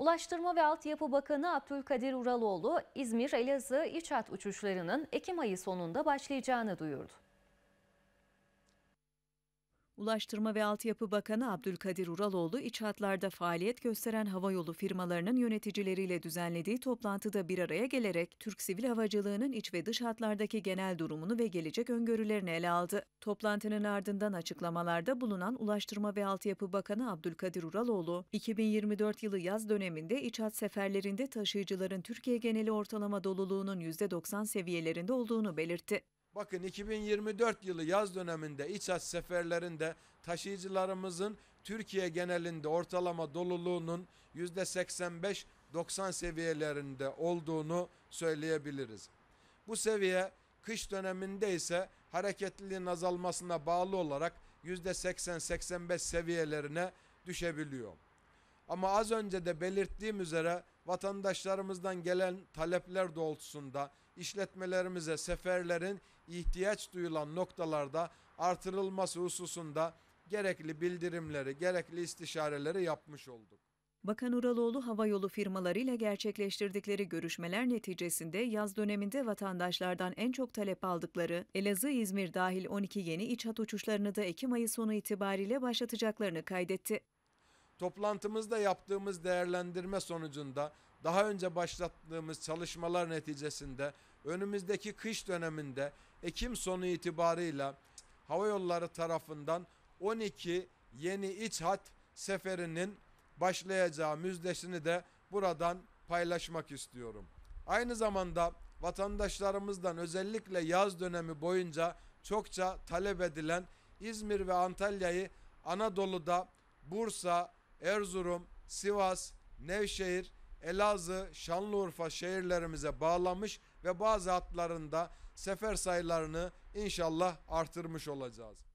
Ulaştırma ve Altyapı Bakanı Abdülkadir Uraloğlu, İzmir-Elazığ İç hat uçuşlarının Ekim ayı sonunda başlayacağını duyurdu. Ulaştırma ve Altyapı Bakanı Abdülkadir Uraloğlu iç hatlarda faaliyet gösteren havayolu firmalarının yöneticileriyle düzenlediği toplantıda bir araya gelerek Türk sivil havacılığının iç ve dış hatlardaki genel durumunu ve gelecek öngörülerini ele aldı. Toplantının ardından açıklamalarda bulunan Ulaştırma ve Altyapı Bakanı Abdülkadir Uraloğlu, 2024 yılı yaz döneminde iç hat seferlerinde taşıyıcıların Türkiye geneli ortalama doluluğunun %90 seviyelerinde olduğunu belirtti. Bakın 2024 yılı yaz döneminde iç haç seferlerinde taşıyıcılarımızın Türkiye genelinde ortalama doluluğunun %85-90 seviyelerinde olduğunu söyleyebiliriz. Bu seviye kış döneminde ise hareketliliğin azalmasına bağlı olarak %80-85 seviyelerine düşebiliyor. Ama az önce de belirttiğim üzere vatandaşlarımızdan gelen talepler doğrultusunda işletmelerimize seferlerin ihtiyaç duyulan noktalarda artırılması hususunda gerekli bildirimleri, gerekli istişareleri yapmış olduk. Bakan Uraloğlu havayolu firmalarıyla gerçekleştirdikleri görüşmeler neticesinde yaz döneminde vatandaşlardan en çok talep aldıkları Elazığ-İzmir dahil 12 yeni iç hat uçuşlarını da Ekim ayı sonu itibariyle başlatacaklarını kaydetti. Toplantımızda yaptığımız değerlendirme sonucunda daha önce başlattığımız çalışmalar neticesinde önümüzdeki kış döneminde Ekim sonu itibarıyla hava yolları tarafından 12 yeni iç hat seferinin başlayacağı müjdesini de buradan paylaşmak istiyorum. Aynı zamanda vatandaşlarımızdan özellikle yaz dönemi boyunca çokça talep edilen İzmir ve Antalya'yı Anadolu'da Bursa, Erzurum, Sivas, Nevşehir, Elazığ, Şanlıurfa şehirlerimize bağlamış ve bazı hatlarında sefer sayılarını inşallah artırmış olacağız.